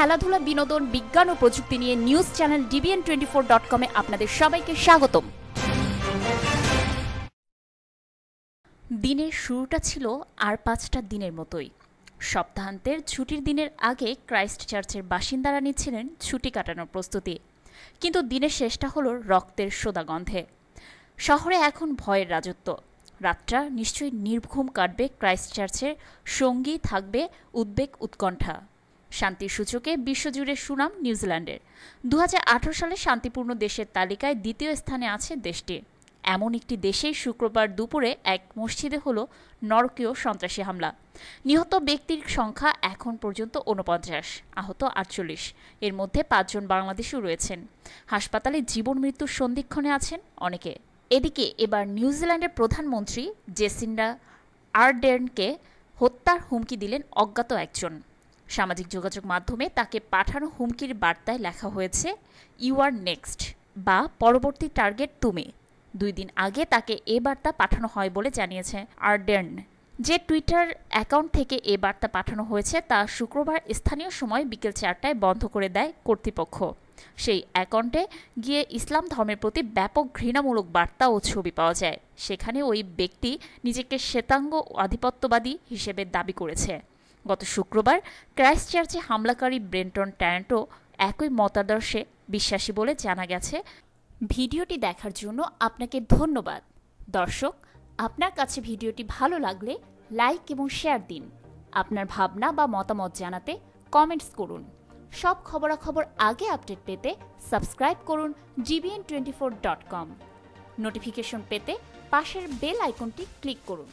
খেলাধুলা বিনোদন বিজ্ঞান ও প্রযুক্তি নিয়ে news channel DBN twenty four dot কমে আপনাদের সবাইকে স্বাগতম দিনের শুরুটা ছিল আর পাঁচটা দিনের মতোই সপ্তাহান্তের ছুটির দিনের আগে ক্রাইস্ট চার্চের বাসিন্দারা নিচ্ছিলেন ছুটি কাটানোর প্রস্তুতি কিন্তু দিনের শেষটা হলো রক্তের সোদাগন্ধে শহরে এখন ভয়ের রাজত্ব রাতটা নিশ্চয়ই নির্ঘুম কাটবে ক্রাইস্ট চার্চের সঙ্গী থাকবে উদ্বেগ উৎকণ্ঠা শান্তির সূচকে বিশ্বজুড়ে সুনাম নিউজিল্যান্ডের দু সালে শান্তিপূর্ণ দেশের তালিকায় দ্বিতীয় স্থানে আছে দেশটি এমন একটি দেশেই শুক্রবার দুপুরে এক মসজিদে হলো নরকীয় সন্ত্রাসী হামলা নিহত ব্যক্তির সংখ্যা এখন পর্যন্ত উনপঞ্চাশ আহত আটচল্লিশ এর মধ্যে পাঁচজন বাংলাদেশিও রয়েছেন হাসপাতালে জীবন মৃত্যুর সন্ধিক্ষণে আছেন অনেকে এদিকে এবার নিউজিল্যান্ডের প্রধানমন্ত্রী জেসিন্ডা আর্ডেনকে হত্যার হুমকি দিলেন অজ্ঞাত একজন সামাজিক যোগাযোগ মাধ্যমে তাকে পাঠানো হুমকির বার্তায় লেখা হয়েছে ইউ আর নেক্সট বা পরবর্তী টার্গেট তুমি দুই দিন আগে তাকে এ বার্তা পাঠানো হয় বলে জানিয়েছে আর্ডেন যে টুইটার অ্যাকাউন্ট থেকে এ বার্তা পাঠানো হয়েছে তা শুক্রবার স্থানীয় সময় বিকেল চারটায় বন্ধ করে দেয় কর্তৃপক্ষ সেই অ্যাকাউন্টে গিয়ে ইসলাম ধর্মের প্রতি ব্যাপক ঘৃণামূলক বার্তা ও ছবি পাওয়া যায় সেখানে ওই ব্যক্তি নিজেকে শ্বেতাঙ্গ আধিপত্যবাদী হিসেবে দাবি করেছে গত শুক্রবার ক্রাইস্ট চার্চে হামলাকারী ব্রেন্টন ট্যারেন্টো একই মতাদর্শে বিশ্বাসী বলে জানা গেছে ভিডিওটি দেখার জন্য আপনাকে ধন্যবাদ দর্শক আপনার কাছে ভিডিওটি ভালো লাগলে লাইক এবং শেয়ার দিন আপনার ভাবনা বা মতামত জানাতে কমেন্টস করুন সব খবরাখবর আগে আপডেট পেতে সাবস্ক্রাইব করুন GBN twenty four dot com notification পেতে পাশের বেল আইকনটি ক্লিক করুন